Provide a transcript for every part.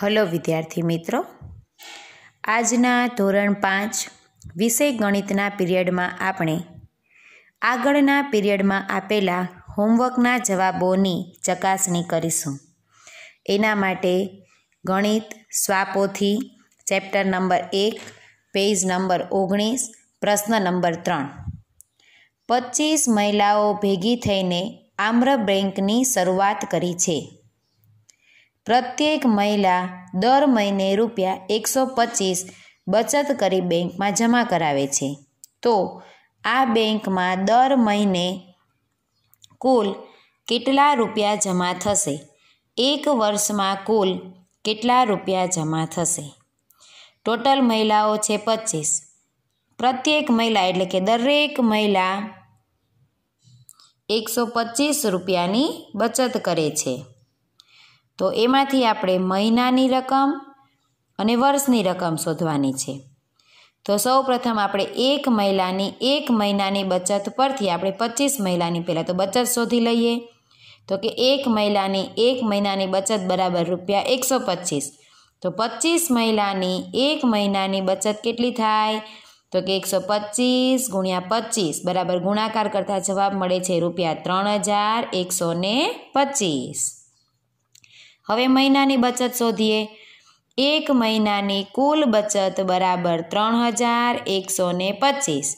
hello વિદ્યાર્થી મિત્રો આજના ધોરણ પાંચ વિષય ગણિતના પીરિયડમાં આપણે આગળના પીરિયડમાં આપેલા હોમવર્કના જવાબોની ચકાસણી કરીશું એના માટે ગણિત સ્વાપોથી ચેપ્ટર નંબર એક પેજ નંબર ઓગણીસ પ્રશ્ન નંબર ત્રણ પચીસ મહિલાઓ ભેગી થઈને આમ્ર બેંકની શરૂઆત કરી છે પ્રત્યેક મહિલા દર મહિને રૂપિયા એકસો પચીસ બચત કરી બેંકમાં જમા કરાવે છે તો આ બેંકમાં દર મહિને કુલ કેટલા રૂપિયા જમા થશે એક વર્ષમાં કુલ કેટલા રૂપિયા જમા થશે ટોટલ મહિલાઓ છે પચીસ પ્રત્યેક મહિલા એટલે કે દરેક મહિલા એકસો પચીસ રૂપિયાની બચત કરે છે તો એમાંથી આપણે મહિનાની રકમ અને વર્ષની રકમ શોધવાની છે તો સૌ પ્રથમ આપણે એક મહિલાની એક મહિનાની બચત પરથી આપણે પચીસ મહિલાની પહેલાં તો બચત શોધી લઈએ તો કે એક મહિલાની એક મહિનાની બચત બરાબર રૂપિયા એકસો પચીસ તો પચીસ મહિલાની એક મહિનાની બચત કેટલી થાય તો કે એકસો પચીસ ગુણ્યા પચીસ બરાબર ગુણાકાર કરતાં જવાબ મળે છે રૂપિયા ત્રણ હજાર એકસો ને પચીસ હવે મહિનાની બચત શોધીએ એક મહિનાની કુલ બચત બરાબર ત્રણ હજાર એકસો ને પચીસ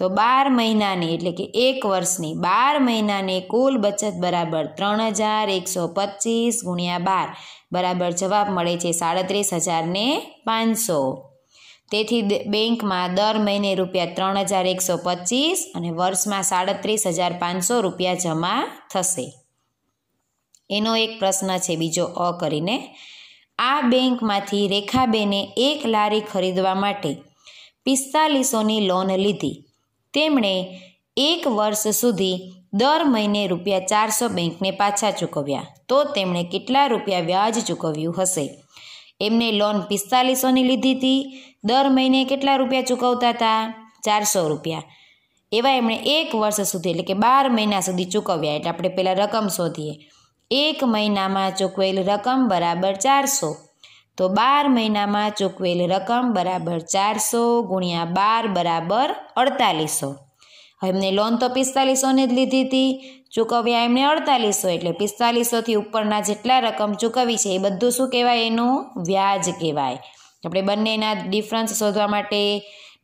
તો બાર મહિનાની એટલે કે એક વર્ષની બાર મહિનાની કુલ બચત બરાબર ત્રણ હજાર એકસો પચીસ ગુણ્યા બાર બરાબર જવાબ મળે છે સાડત્રીસ હજાર ને પાંચસો તેથી બેંકમાં દર મહિને રૂપિયા ત્રણ હજાર એકસો પચીસ અને વર્ષમાં સાડત્રીસ હજાર પાંચસો રૂપિયા જમા થશે એનો એક પ્રશ્ન છે બીજો અ કરીને આ બેંકમાંથી રેખાબેને એક લારી ખરીદવા માટે પિસ્તાલીસોની લોન લીધી તેમણે એક વર્ષ સુધી દર મહિને રૂપિયા ચારસો બેંકને પાછા ચૂકવ્યા તો તેમણે કેટલા રૂપિયા વ્યાજ ચૂકવ્યું હશે એમને લોન પિસ્તાલીસોની લીધી હતી દર મહિને કેટલા રૂપિયા ચૂકવતા હતા ચારસો રૂપિયા એવા એમણે એક વર્ષ સુધી એટલે કે બાર મહિના સુધી ચૂકવ્યા એટલે આપણે પહેલાં રકમ શોધીએ એક મહિનામાં ચૂકવેલ રકમ બરાબર ચારસો તો બાર મહિનામાં ચૂકવેલ રકમ બરાબર ચારસો ગુણ્યા બાર બરાબર અડતાલીસો એમને લોન તો પિસ્તાલીસોની જ લીધી હતી ચૂકવ્યા એમણે અડતાલીસો એટલે પિસ્તાલીસોથી ઉપરના જેટલા રકમ ચૂકવી છે એ બધું શું કહેવાય એનું વ્યાજ કહેવાય આપણે બંનેના ડિફરન્સ શોધવા માટે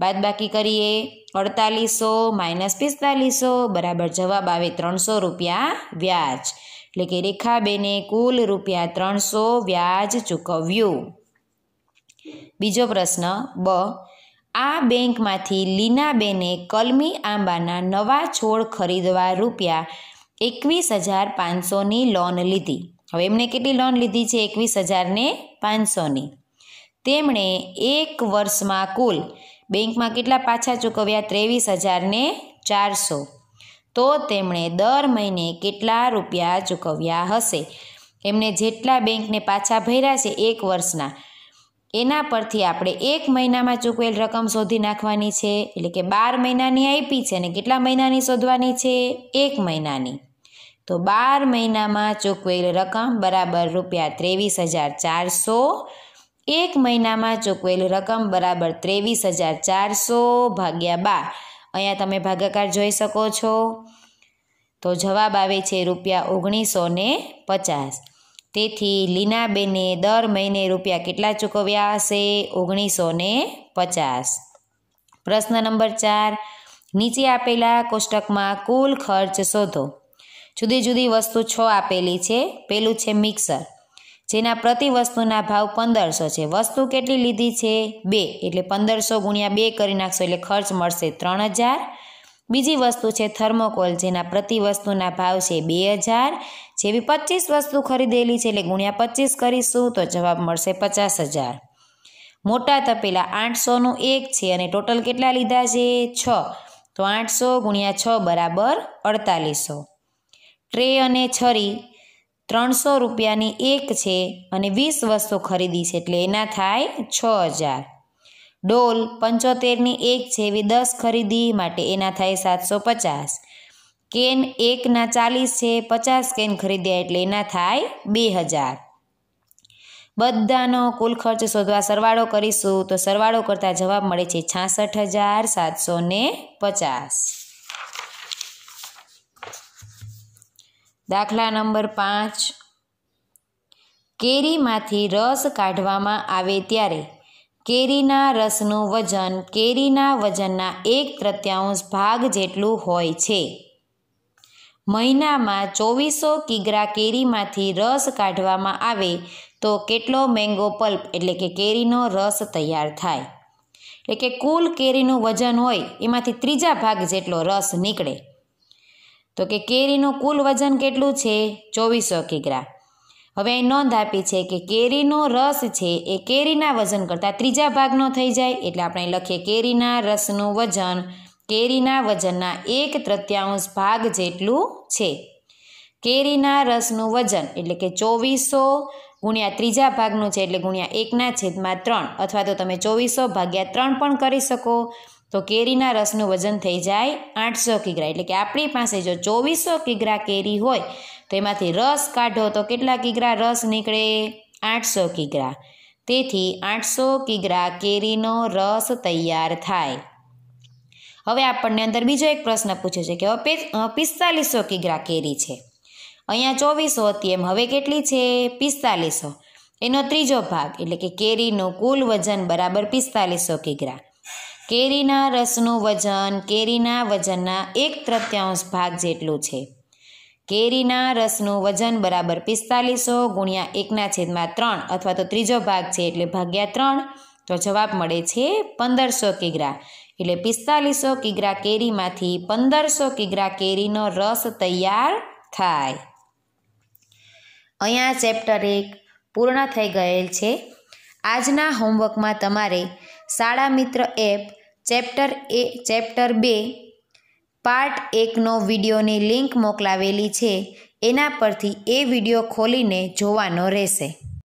બાદબાકી કરીએ અડતાલીસો માઇનસ પિસ્તાલીસો બરાબર જવાબ આવે ત્રણસો રૂપિયા વ્યાજ એટલે કે રેખાબેને કુલ રૂપિયા ત્રણસો વ્યાજ ચૂકવ્યું બીજો પ્રશ્ન બ આ બેંકમાંથી લીનાબેને કલમી આંબાના નવા છોડ ખરીદવા રૂપિયા એકવીસ હજાર પાંચસોની લોન લીધી હવે એમણે કેટલી લોન લીધી છે એકવીસ હજારને પાંચસોની તેમણે એક વર્ષમાં કુલ બેંકમાં કેટલા પાછા ચૂકવ્યા ત્રેવીસ હજારને ચારસો તો તેમણે દર મહિને કેટલા રૂપિયા ચૂકવ્યા હશે એમણે જેટલા બેંકને પાછા ભર્યા છે એક વર્ષના એના પરથી આપણે એક મહિનામાં ચૂકવેલ રકમ શોધી નાખવાની છે એટલે કે બાર મહિનાની આપી છે અને કેટલા મહિનાની શોધવાની છે એક મહિનાની તો બાર મહિનામાં ચૂકવેલ રકમ બરાબર રૂપિયા ત્રેવીસ હજાર ચારસો એક મહિનામાં ચૂકવેલ રકમ બરાબર ત્રેવીસ હજાર ચારસો ભાગ્યા બાર અહીંયા તમે ભાગાકાર જોઈ શકો છો તો જવાબ આવે છે રૂપિયા ઓગણીસો ને પચાસ તેથી લીનાબેને દર મહિને રૂપિયા કેટલા ચૂકવ્યા હશે ઓગણીસો ને પચાસ પ્રશ્ન નંબર ચાર નીચે આપેલા કોષ્ટકમાં કુલ ખર્ચ શોધો જુદી જુદી વસ્તુ છ આપેલી છે પહેલું છે મિક્સર જેના પ્રતિ વસ્તુના ભાવ પંદરસો છે વસ્તુ કેટલી લીધી છે બે એટલે પંદરસો ગુણ્યા બે કરી નાખશો એટલે ખર્ચ મળશે ત્રણ હજાર બીજી વસ્તુ છે થર્મોકોલ જેના પ્રતિ વસ્તુના ભાવ છે બે હજાર જેવી પચીસ વસ્તુ ખરીદેલી છે એટલે ગુણ્યા પચીસ કરીશું તો જવાબ મળશે પચાસ હજાર મોટા તપેલા આઠસોનું એક છે અને ટોટલ કેટલા લીધા છે છ તો આઠસો ગુણ્યા છ બરાબર અડતાલીસો ટ્રે અને છરી ત્રણસો રૂપિયાની એક છે અને વીસ વસ્તુ ખરીદી છે એટલે એના થાય છ હજાર ડોલ પંચોતેરની એક છે એવી દસ ખરીદી માટે એના થાય સાતસો પચાસ કેન એકના ચાલીસ છે પચાસ કેન ખરીદ્યા એટલે એના થાય બે હજાર બધાનો કુલ ખર્ચ શોધવા સરવાળો કરીશું તો સરવાળો કરતાં જવાબ મળે છે છાસઠ હજાર સાતસો ને પચાસ દાખલા નંબર પાંચ કેરીમાંથી રસ કાઢવામાં આવે ત્યારે કેરીના રસનું વજન કેરીના વજનના એક તૃત્યાંશ ભાગ જેટલું હોય છે મહિનામાં ચોવીસો કિગ્રા કેરીમાંથી રસ કાઢવામાં આવે તો કેટલો મેંગો પલ્પ એટલે કે કેરીનો રસ તૈયાર થાય એટલે કે કુલ કેરીનું વજન હોય એમાંથી ત્રીજા ભાગ જેટલો રસ નીકળે તો કે કેરીનું કુલ વજન કેટલું છે ચોવીસો કિગ્રા હવે અહીં નોંધ આપી છે કે કેરીનો રસ છે એ કેરીના વજન કરતાં ત્રીજા ભાગનો થઈ જાય એટલે આપણે લખીએ કેરીના રસનું વજન કેરીના વજનના એક તૃત્યાંશ ભાગ જેટલું છે કેરીના રસનું વજન એટલે કે ચોવીસો ગુણ્યા ત્રીજા ભાગનું છે એટલે ગુણ્યા એકના છેદમાં ત્રણ અથવા તો તમે ચોવીસો ભાગ્યા ત્રણ પણ કરી શકો તો કેરીના રસનું વજન થઈ જાય આઠસો કિગ્રા એટલે કે આપણી પાસે જો ચોવીસો કિગ્રા કેરી હોય તો એમાંથી રસ કાઢો તો કેટલા કિગ્રા રસ નીકળે આઠસો કિગ્રા તેથી આઠસો કિગ્રા કેરીનો રસ તૈયાર થાય હવે આપણને અંદર બીજો એક પ્રશ્ન પૂછ્યો છે કે પિસ્તાલીસો કિગ્રા કેરી છે અહીંયા ચોવીસો હતી એમ હવે કેટલી છે પિસ્તાલીસો એનો ત્રીજો ભાગ એટલે કે કેરીનું કુલ વજન બરાબર પિસ્તાલીસો કિગ્રા કેરીના રસનું વજન કેરીના વજનના એક તૃત્યાંશ ભાગ જેટલું છે કેરીના રસનું વજન બરાબર પિસ્તાલીસો ગુણ્યા એકના છેદમાં ત્રણ અથવા તો ત્રીજો ભાગ છે એટલે ભાગ્યા ત્રણ તો જવાબ મળે છે પંદરસો કિગ્રા એટલે પિસ્તાલીસો કિગ્રા કેરીમાંથી પંદરસો કિગ્રા કેરીનો રસ તૈયાર થાય અહીંયા ચેપ્ટર એક પૂર્ણ થઈ ગયેલ છે આજના હોમવર્કમાં તમારે શાળા મિત્ર એપ ચેપ્ટર એ ચેપ્ટર બે પાર્ટ એકનો વિડીયોની લિંક મોકલાવેલી છે એના પરથી એ વિડીયો ખોલીને જોવાનો રહેશે